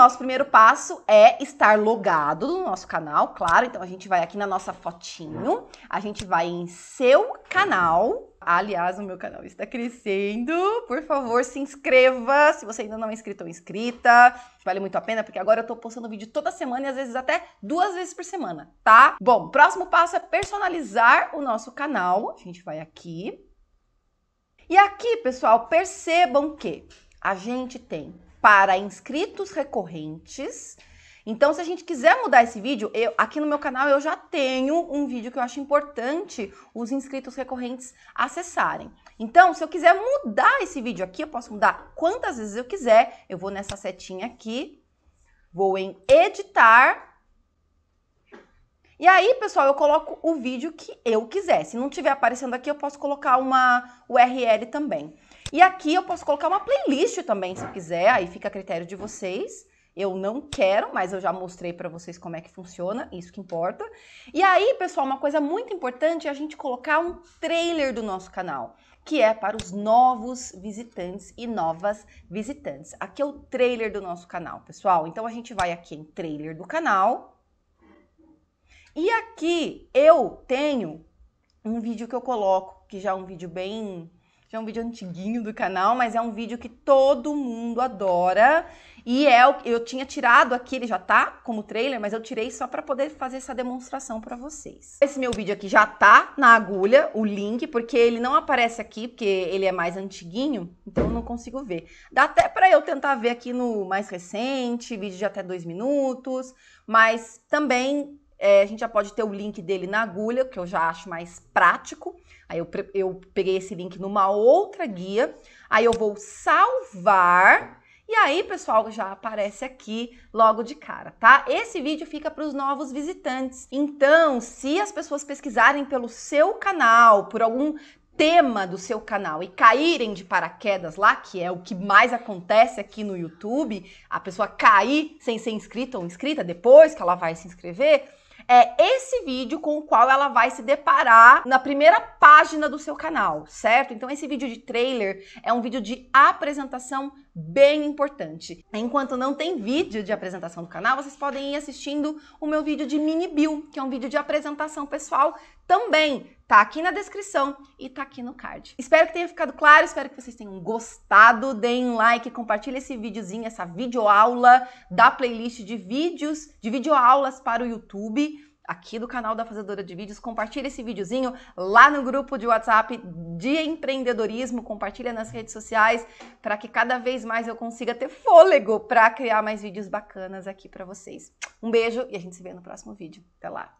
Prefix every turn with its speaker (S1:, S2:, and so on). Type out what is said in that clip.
S1: nosso primeiro passo é estar logado no nosso canal, claro. Então a gente vai aqui na nossa fotinho, a gente vai em seu canal, Aliás, o meu canal está crescendo. Por favor, se inscreva. Se você ainda não é inscrito ou inscrita, vale muito a pena, porque agora eu estou postando vídeo toda semana e às vezes até duas vezes por semana, tá? Bom, próximo passo é personalizar o nosso canal. A gente vai aqui. E aqui, pessoal, percebam que a gente tem para inscritos recorrentes. Então, se a gente quiser mudar esse vídeo, eu, aqui no meu canal eu já tenho um vídeo que eu acho importante os inscritos recorrentes acessarem. Então, se eu quiser mudar esse vídeo aqui, eu posso mudar quantas vezes eu quiser. Eu vou nessa setinha aqui, vou em editar. E aí, pessoal, eu coloco o vídeo que eu quiser. Se não estiver aparecendo aqui, eu posso colocar uma URL também. E aqui eu posso colocar uma playlist também, se quiser, aí fica a critério de vocês. Eu não quero, mas eu já mostrei para vocês como é que funciona, isso que importa. E aí, pessoal, uma coisa muito importante é a gente colocar um trailer do nosso canal, que é para os novos visitantes e novas visitantes. Aqui é o trailer do nosso canal, pessoal. Então a gente vai aqui em trailer do canal. E aqui eu tenho um vídeo que eu coloco, que já é um vídeo bem já é um vídeo antiguinho do canal, mas é um vídeo que todo mundo adora. E é o, eu tinha tirado aqui, ele já tá como trailer, mas eu tirei só para poder fazer essa demonstração para vocês. Esse meu vídeo aqui já tá na agulha, o link, porque ele não aparece aqui, porque ele é mais antiguinho, então eu não consigo ver. Dá até para eu tentar ver aqui no mais recente, vídeo de até dois minutos, mas também é, a gente já pode ter o link dele na agulha, que eu já acho mais prático. Aí eu, eu peguei esse link numa outra guia. Aí eu vou salvar. E aí, pessoal, já aparece aqui logo de cara, tá? Esse vídeo fica para os novos visitantes. Então, se as pessoas pesquisarem pelo seu canal, por algum tema do seu canal e caírem de paraquedas lá, que é o que mais acontece aqui no YouTube, a pessoa cair sem ser inscrita ou inscrita depois que ela vai se inscrever, é esse vídeo com o qual ela vai se deparar na primeira página do seu canal, certo? Então esse vídeo de trailer é um vídeo de apresentação bem importante. Enquanto não tem vídeo de apresentação do canal, vocês podem ir assistindo o meu vídeo de mini bill, que é um vídeo de apresentação pessoal também. Tá aqui na descrição e tá aqui no card. Espero que tenha ficado claro, espero que vocês tenham gostado. Deem um like, compartilhe esse videozinho, essa videoaula da playlist de vídeos, de videoaulas para o YouTube aqui do canal da Fazedora de Vídeos, compartilha esse videozinho lá no grupo de WhatsApp de empreendedorismo, compartilha nas redes sociais para que cada vez mais eu consiga ter fôlego para criar mais vídeos bacanas aqui para vocês. Um beijo e a gente se vê no próximo vídeo. Até lá.